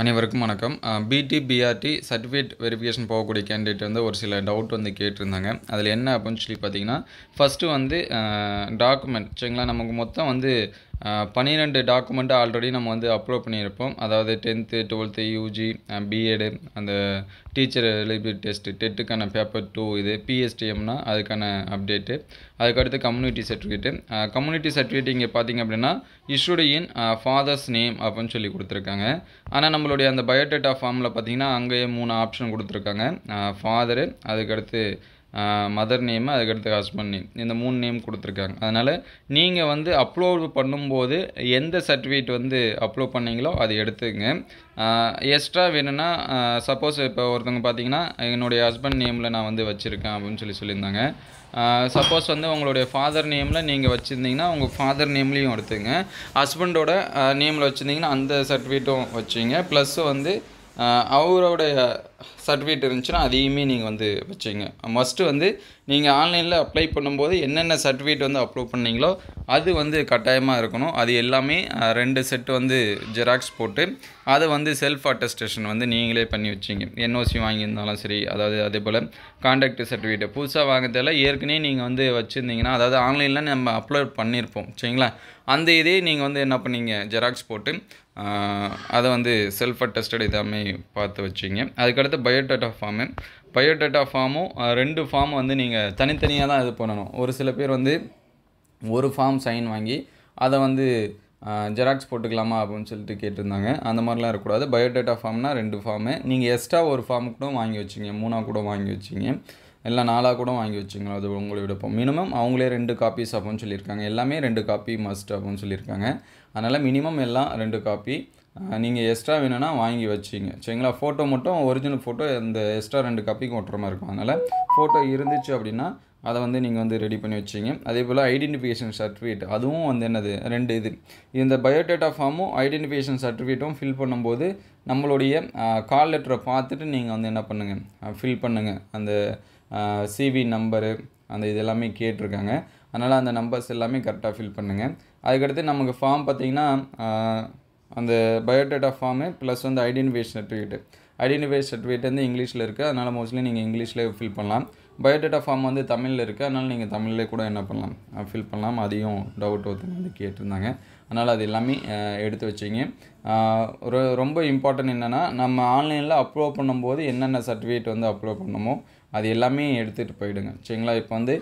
அனைவருக்கும் வணக்கம் BT BRT certificate verification போகக்கூடிய கேண்டிடேட் வந்து ஒரு சில டவுட் வந்து கேட்டிருந்தாங்க அதில் என்ன அப்படின்னு சொல்லி பார்த்தீங்கன்னா ஃபஸ்ட்டு வந்து டாக்குமெண்ட் சரிங்களா நமக்கு மொத்தம் வந்து பன்னிரெண்டு டாக்குமெண்ட்டு ஆல்ரெடி நம்ம வந்து அப்லோட் பண்ணியிருப்போம் அதாவது டென்த்து டுவெல்த்து யூஜி பிஎடு அந்த டீச்சர் எலிபிலிட்டி டெஸ்ட்டு டெட்டுக்கான பேப்பர் டூ இது பிஎஸ்டிஎம்னா அதுக்கான அப்டேட்டு அதுக்கடுத்து கம்யூனிட்டி சர்டிஃபிகேட்டு கம்யூனிட்டி சர்டிஃபிகேட் இங்கே பார்த்திங்க அப்படின்னா இஷ்யூடு இன் ஃபாதர்ஸ் நேம் அப்படின்னு சொல்லி கொடுத்துருக்காங்க ஆனால் நம்மளுடைய அந்த பயோடேட்டா ஃபார்மில் பார்த்திங்கன்னா அங்கேயே மூணு ஆப்ஷன் கொடுத்துருக்காங்க ஃபாதரு அதுக்கடுத்து மதர் நேமு அதுக்கடுத்து ஹஸ்பண்ட் நேம் இந்த மூணு நேம் கொடுத்துருக்காங்க அதனால் நீங்கள் வந்து அப்லோடு பண்ணும்போது எந்த சர்டிஃபிகேட் வந்து அப்லோட் பண்ணீங்களோ அது எடுத்துங்க எக்ஸ்ட்ரா வேணும்னா சப்போஸ் இப்போ ஒருத்தவங்க பார்த்தீங்கன்னா என்னுடைய ஹஸ்பண்ட் நேமில் நான் வந்து வச்சுருக்கேன் அப்படின்னு சொல்லி சொல்லியிருந்தாங்க சப்போஸ் வந்து உங்களுடைய ஃபாதர் நேமில் நீங்கள் வச்சுருந்தீங்கன்னா உங்கள் ஃபாதர் நேம்லேயும் எடுத்துங்க ஹஸ்பண்டோட நேமில் வச்சுருந்தீங்கன்னா அந்த சர்டிஃபிகேட்டும் வச்சுங்க ப்ளஸ் வந்து அவரோடைய சர்டிஃபிகேட் இருந்துச்சுன்னா அதையுமே நீங்கள் வந்து வச்சுங்க மஸ்ட்டு வந்து நீங்கள் ஆன்லைனில் அப்ளை பண்ணும்போது என்னென்ன சர்டிஃபிகேட் வந்து அப்லோட் பண்ணீங்களோ அது வந்து கட்டாயமாக இருக்கணும் அது எல்லாமே ரெண்டு செட்டு வந்து ஜெராக்ஸ் போட்டு அதை வந்து செல்ஃப் அட்டஸ்டேஷன் வந்து நீங்களே பண்ணி வச்சிங்க என்ஓசி வாங்கியிருந்தாலும் சரி அதாவது அதே போல் கான்டாக்ட் சர்டிஃபிகேட்டை புதுசாக வாங்கிறதெல்லாம் ஏற்கனவே நீங்கள் வந்து வச்சுருந்தீங்கன்னா அதாவது ஆன்லைனில் நம்ம அப்லோட் பண்ணியிருப்போம் சரிங்களா அந்த இதே நீங்கள் வந்து என்ன பண்ணீங்க ஜெராக்ஸ் போட்டு அதை வந்து செல்ஃப் அட்டஸ்டட் இதாமே பார்த்து வச்சிங்க அதுக்கடுத்து அடுத்து பயோடேட்டா ஃபார்மு பயோடேட்டா ஃபார்மும் ரெண்டு ஃபார்ம் வந்து நீங்கள் தனித்தனியாக தான் இது பண்ணணும் ஒரு சில பேர் வந்து ஒரு ஃபார்ம் சைன் வாங்கி அதை வந்து ஜெராக்ஸ் போட்டுக்கலாமா அப்படின்னு சொல்லிட்டு கேட்டிருந்தாங்க அந்த மாதிரிலாம் இருக்கக்கூடாது பயோடேட்டா ஃபார்ம்னா ரெண்டு ஃபார்மு நீங்கள் எக்ஸ்ட்ரா ஒரு ஃபார்ம் கூட வாங்கி வச்சிங்க மூணாக கூட வாங்கி வச்சிங்க எல்லாம் நாளாக கூட வாங்கி வச்சுங்களோ அது உங்களை விடப்போம் மினிமம் அவங்களே ரெண்டு காப்பீஸ் அப்படின்னு சொல்லியிருக்காங்க எல்லாமே ரெண்டு காப்பி மஸ்ட் அப்படின்னு சொல்லியிருக்காங்க அதனால் மினிமம் எல்லாம் ரெண்டு காப்பி நீங்கள் எக்ஸ்ட்ரா வேணும்னா வாங்கி வச்சிங்க சரிங்களா ஃபோட்டோ மட்டும் ஒரிஜினல் ஃபோட்டோ இந்த எக்ஸ்ட்ரா ரெண்டு கப்பிக்கு ஒட்டுற மாதிரி இருக்கும் அதனால் ஃபோட்டோ இருந்துச்சு அப்படின்னா அதை வந்து நீங்கள் வந்து ரெடி பண்ணி வச்சிங்க அதே போல் ஐடென்டிஃபிகேஷன் சர்டிஃபிகேட் அதுவும் வந்து என்னது ரெண்டு இது இந்த பயோடேட்டா ஃபார்மும் ஐடென்டிஃபிகேஷன் சர்டிஃபிகேட்டும் ஃபில் பண்ணும்போது நம்மளுடைய கால் லெட்டரை பார்த்துட்டு நீங்கள் வந்து என்ன பண்ணுங்கள் ஃபில் பண்ணுங்கள் அந்த சிவி நம்பரு அந்த இது எல்லாமே கேட்டிருக்காங்க அதனால் அந்த நம்பர்ஸ் எல்லாமே கரெக்டாக ஃபில் பண்ணுங்கள் அதுக்கடுத்து நமக்கு ஃபார்ம் பார்த்திங்கன்னா அந்த பயோடேட்டா ஃபார்மு ப்ளஸ் வந்து ஐடென்டிஃபிகேஷன் சர்டிஃபிகேட்டு ஐடென்டிஃபிகேஷன் சர்டிஃபிகேட் வந்து இங்கிலீஷில் இருக்குது அதனால் மோஸ்ட்லி நீங்கள் இங்கிலீஷில் ஃபில் பண்ணலாம் பயோடேட்டா ஃபார்ம் வந்து தமிழில் இருக்குது அதனால் நீங்கள் தமிழ்லேயே கூட என்ன பண்ணலாம் ஃபில் பண்ணலாம் அதையும் டவுட் ஒருத்தங்க வந்து கேட்டிருந்தாங்க அதனால் அது எல்லாமே எடுத்து வச்சிங்க ரொம்ப இம்பார்ட்டன்ட் என்னென்னா நம்ம ஆன்லைனில் அப்லோட் பண்ணும்போது என்னென்ன சர்டிஃபிகேட் வந்து அப்லோட் பண்ணமோ அது எல்லாமே எடுத்துகிட்டு போயிடுங்க சரிங்களா இப்போ வந்து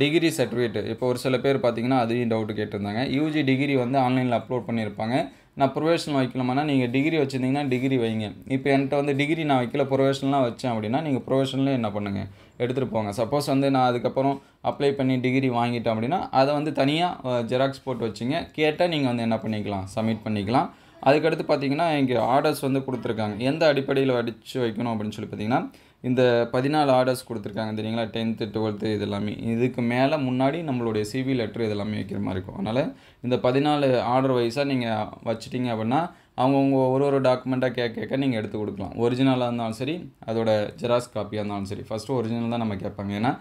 டிகிரி சர்டிஃபிகேட்டு இப்போ ஒரு சில பேர் பார்த்திங்கன்னா அதையும் டவுட்டு கேட்டிருந்தாங்க யூஜி டிகிரி வந்து ஆன்லைனில் அப்லோட் பண்ணியிருப்பாங்க நான் ப்ரொவேஷனல் வைக்கலாமாண்ணா நீங்கள் டிகிரி வச்சுருந்தீங்கன்னா டிகிரி வைங்க இப்போ என்கிட்ட வந்து டிகிரி நான் வைக்கல ப்ரொவேஷனலாக வச்சேன் அப்படின்னா நீங்கள் ப்ரொவேஷனலே என்ன பண்ணுங்கள் எடுத்துகிட்டு போங்க சப்போஸ் வந்து நான் அதுக்கப்புறம் அப்ளை பண்ணி டிகிரி வாங்கிட்டேன் அப்படின்னா அதை வந்து தனியாக ஜெராக்ஸ் போட்டு வச்சுங்க கேட்டால் நீங்கள் வந்து என்ன பண்ணிக்கலாம் சப்மிட் பண்ணிக்கலாம் அதுக்கடுத்து பார்த்தீங்கன்னா இங்கே ஆர்டர்ஸ் வந்து கொடுத்துருக்காங்க எந்த அடிப்படையில் அடித்து வைக்கணும் அப்படின்னு சொல்லி பார்த்தீங்கன்னா இந்த பதினாலு ஆர்டர்ஸ் கொடுத்துருக்காங்க தெரியுங்களா டென்த்து டுவெல்த்து இது எல்லாமே இதுக்கு மேலே முன்னாடி நம்மளுடைய சிவி லெட்ரு இதெல்லாமே வைக்கிற மாதிரி இருக்கும் அதனால் இந்த பதினாலு ஆர்டர் வைஸாக நீங்கள் வச்சுட்டிங்க அப்படின்னா அவங்கவுங்க ஒரு ஒரு டாக்குமெண்ட்டாக கேட்க கேட்க நீங்கள் எடுத்து கொடுக்கலாம் ஒரிஜினலாக இருந்தாலும் சரி அதோட ஜெராக்ஸ் காப்பியாக இருந்தாலும் சரி ஃபஸ்ட்டு ஒரிஜினல் தான் நம்ம கேட்பாங்க ஏன்னா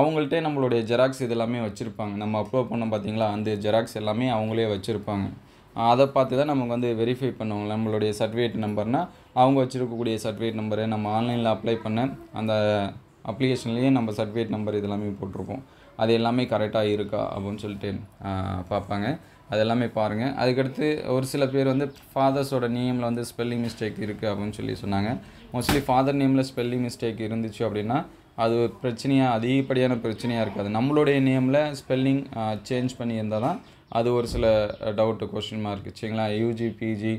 அவங்கள்ட்டே நம்மளுடைய ஜெராக்ஸ் இது எல்லாமே வச்சுருப்பாங்க நம்ம அப்லோட் பண்ணோம் பார்த்தீங்களா அந்த ஜெராக்ஸ் எல்லாமே அவங்களே வச்சுருப்பாங்க அதை பார்த்து தான் நமக்கு வந்து வெரிஃபை பண்ணுவாங்க நம்மளுடைய சர்டிஃபிகேட் நம்பர்னால் அவங்க வச்சுருக்கக்கூடிய சர்டிஃபிகேட் நம்பரு நம்ம ஆன்லைனில் அப்ளை பண்ண அந்த அப்ளிகேஷன்லேயே நம்ம சர்டிஃபிகேட் நம்பர் இதெல்லாமே போட்டிருக்கோம் போட்டிருப்போம் அது எல்லாமே கரெக்டாக இருக்கா அப்படின்னு சொல்லிட்டு பார்ப்பாங்க அது எல்லாமே பாருங்கள் அதுக்கடுத்து ஒரு சில பேர் வந்து ஃபாதர்ஸோட நேமில் வந்து ஸ்பெல்லிங் மிஸ்டேக் இருக்குது அப்படின்னு சொல்லி சொன்னாங்க மோஸ்ட்லி ஃபாதர் நேமில் ஸ்பெல்லிங் மிஸ்டேக் இருந்துச்சு அப்படின்னா அது பிரச்சனையாக அதிகப்படியான பிரச்சனையாக இருக்காது நம்மளுடைய நேமில் ஸ்பெல்லிங் சேஞ்ச் பண்ணியிருந்தால் தான் அது ஒரு சில டவுட்டு கொஷின் மார்க் சரிங்களா யூஜி பிஜி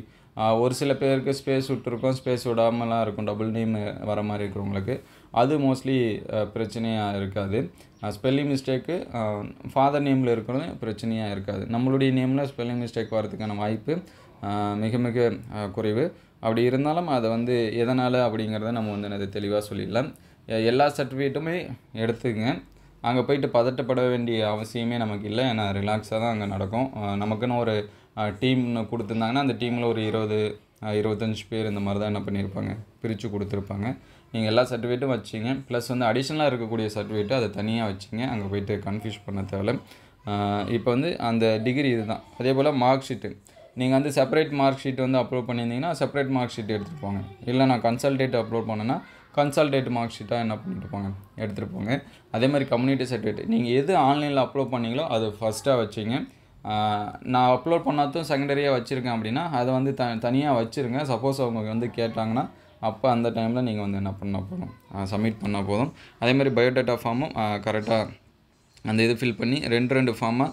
ஒரு சில பேருக்கு ஸ்பேஸ் விட்டுருக்கும் ஸ்பேஸ் விடாமலாம் இருக்கும் டபுள் நேம் வர மாதிரி இருக்கிறவங்களுக்கு அது மோஸ்ட்லி பிரச்சனையாக இருக்காது ஸ்பெல்லிங் மிஸ்டேக்கு ஃபாதர் நேமில் இருக்கிறது பிரச்சனையாக இருக்காது நம்மளுடைய நேமில் ஸ்பெல்லிங் மிஸ்டேக் வரதுக்கான வாய்ப்பு மிக மிக குறைவு அப்படி இருந்தாலும் அதை வந்து எதனால் அப்படிங்கிறத நம்ம வந்து அதை தெளிவாக சொல்லிடலாம் எல்லா சர்டிஃபிகேட்டுமே எடுத்துங்க அங்கே போயிட்டு பதட்டப்பட வேண்டிய அவசியமே நமக்கு இல்லை ஏன்னா ரிலாக்ஸாக தான் அங்கே நடக்கும் நமக்குன்னு ஒரு டீம்னு கொடுத்துருந்தாங்கன்னா அந்த டீமில் ஒரு இருபது இருபத்தஞ்சி பேர் இந்த மாதிரி தான் என்ன பண்ணியிருப்பாங்க பிரித்து கொடுத்துருப்பாங்க நீங்கள் எல்லா சர்டிஃபிகேட்டும் வச்சிங்க ப்ளஸ் வந்து அடிஷ்னலாக இருக்கக்கூடிய சர்டிஃபிகேட்டு அதை தனியாக வச்சிங்க அங்கே போய்ட்டு கன்ஃபியூஸ் பண்ண தேவை இப்போ வந்து அந்த டிகிரி இது தான் அதே போல் மார்க் ஷீட்டு நீங்கள் வந்து செப்பரேட் மார்க் ஷீட் வந்து அப்லோட் பண்ணியிருந்தீங்கன்னா செப்பரேட் மார்க் ஷீட் எடுத்துகிட்டு போங்க இல்லை நான் கன்சல்டேட் அப்லோட் பண்ணேன்னா கன்சல்டேட் மார்க் ஷீட்டாக என்ன பண்ணிட்டு போங்க எடுத்துகிட்டு போங்க அதே மாதிரி கம்யூனிட்டி சர்டிஃபிகேட் நீங்கள் எது ஆன்லைனில் அப்லோட் பண்ணீங்களோ அதை ஃபஸ்ட்டாக வச்சிங்க நான் அப்லோட் பண்ணாதும் செகண்டரியாக வச்சுருக்கேன் அப்படின்னா அதை வந்து த தனியாக வச்சுருங்க சப்போஸ் அவங்க வந்து கேட்டாங்கன்னா அப்போ அந்த டைமில் நீங்கள் வந்து என்ன பண்ணால் போதும் சப்மிட் பண்ணால் போதும் அதேமாதிரி பயோடேட்டா ஃபார்மும் கரெக்டாக அந்த இது ஃபில் பண்ணி ரெண்டு ரெண்டு ஃபார்மாக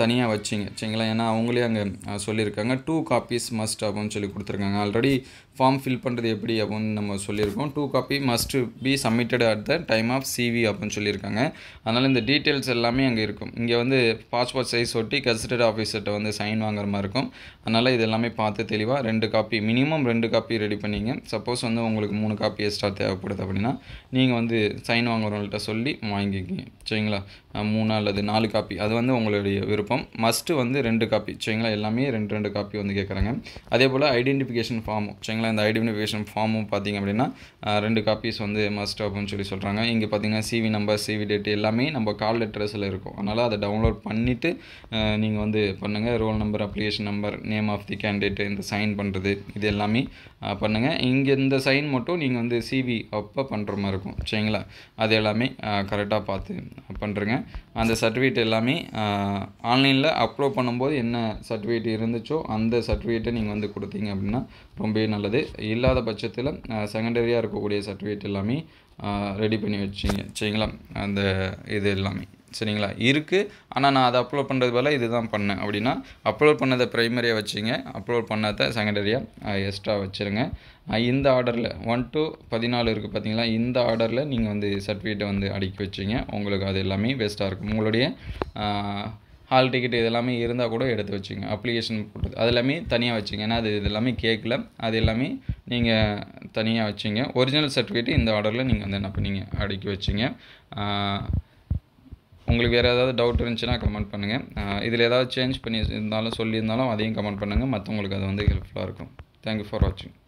தனியாக வச்சிங்க சரிங்களா ஏன்னா அவங்களே அங்கே சொல்லியிருக்காங்க டூ காப்பீஸ் மஸ்ட் அப்படின்னு சொல்லி கொடுத்துருக்காங்க ஆல்ரெடி ஃபார்ம் ஃபில் பண்ணுறது எப்படி அப்படின்னு நம்ம சொல்லியிருக்கோம் two copy must be submitted at the time of CV அப்படின்னு சொல்லியிருக்காங்க அதனால் இந்த டீட்டெயில்ஸ் எல்லாமே அங்கே இருக்கும் இங்கே வந்து பாஸ்போர்ட் சைஸ் ஒட்டி கஸ்டட் ஆஃபீஸர்கிட்ட வந்து சைன் வாங்குற மாதிரி இருக்கும் அதனால் இது எல்லாமே பார்த்து தெளிவாக ரெண்டு காப்பி மினிமம் ரெண்டு காப்பி ரெடி பண்ணிங்க சப்போஸ் வந்து உங்களுக்கு மூணு காப்பி எக்ஸ்ட்ரா தேவைப்படுது அப்படின்னா நீங்கள் வந்து சைன் வாங்குறவங்கள்ட்ட சொல்லி வாங்கிக்கிங்க சரிங்களா மூணு அல்லது நாலு காப்பி அது வந்து உங்களுடைய விருப்பம் மஸ்ட்டு வந்து ரெண்டு காப்பி சரிங்களா எல்லாமே ரெண்டு ரெண்டு காப்பி வந்து கேட்குறாங்க அதே போல் ஐடென்டிஃபிகேஷன் ஃபார்மும் சரிங்களா இந்த ஐடென்டிஃபிகேஷன் ஃபார்மும் பார்த்திங்க அப்படின்னா ரெண்டு காப்பீஸ் வந்து மஸ்ட் அப்படின்னு சொல்லி சொல்கிறாங்க இங்கே பார்த்திங்கன்னா சிவி நம்பர் சிவி டேட் எல்லாமே நம்ம கால் அட்ரஸில் இருக்கும் அதனால் அதை டவுன்லோட் பண்ணிவிட்டு நீங்கள் வந்து பண்ணுங்கள் roll number application number name of the candidate இந்த சைன் பண்ணுறது இது எல்லாமே பண்ணுங்கள் இங்கே இந்த சைன் மட்டும் நீங்கள் வந்து சிவி அப்போ பண்ணுற மாதிரி இருக்கும் சரிங்களா அது எல்லாமே கரெக்டாக பார்த்து பண்ணுறேங்க அந்த சர்டிஃபிகேட் எல்லாமே ஆன்லைனில் அப்லோட் பண்ணும்போது என்ன சர்டிஃபிகேட் இருந்துச்சோ அந்த சர்டிஃபிகேட்டை நீங்கள் வந்து கொடுத்தீங்க அப்படின்னா ரொம்பவே நல்லது இல்லாத பட்சத்தில் செகண்டரியாக இருக்கக்கூடிய சர்டிஃபிகேட் எல்லாமே ரெடி பண்ணி வச்சிங்க சரிங்களா அந்த இது எல்லாமே சரிங்களா இருக்குது ஆனால் நான் அதை அப்லோட் பண்ணுறது போல் இது தான் பண்ணேன் அப்படின்னா அப்லோட் பண்ணதை ப்ரைமரியாக வச்சுங்க அப்லோட் பண்ணதை செகண்டரியாக எக்ஸ்ட்ரா வச்சுருங்க இந்த ஆர்டரில் ஒன் டு பதினாலு இருக்குது பார்த்தீங்களா இந்த ஆர்டரில் நீங்கள் வந்து சர்டிஃபிகேட்டை வந்து அடுக்கி வச்சுங்க உங்களுக்கு அது எல்லாமே பெஸ்ட்டாக இருக்கும் உங்களுடைய ஹால் டிக்கெட் இது எல்லாமே இருந்தால் கூட எடுத்து வச்சுங்க அப்ளிகேஷன் போட்டது அது எல்லாமே தனியாக வச்சுங்க ஏன்னா அது இது எல்லாமே கேட்கல அது எல்லாமே நீங்கள் தனியாக வச்சுங்க ஒரிஜினல் சர்டிஃபிகேட் இந்த ஆர்டரில் நீங்கள் வந்து என்ன பண்ணிங்க அடுக்கி வச்சுங்க உங்களுக்கு வேறு ஏதாவது டவுட் இருந்துச்சுன்னா கமெண்ட் பண்ணுங்கள் இதில் ஏதாவது சேஞ்ச் பண்ணி இருந்தாலும் சொல்லியிருந்தாலும் அதையும் கமெண்ட் பண்ணுங்கள் மற்றவங்களுக்கு அது வந்து ஹெல்ப்ஃபுல்லாக இருக்கும் தேங்க்யூ ஃபார் வாட்சிங்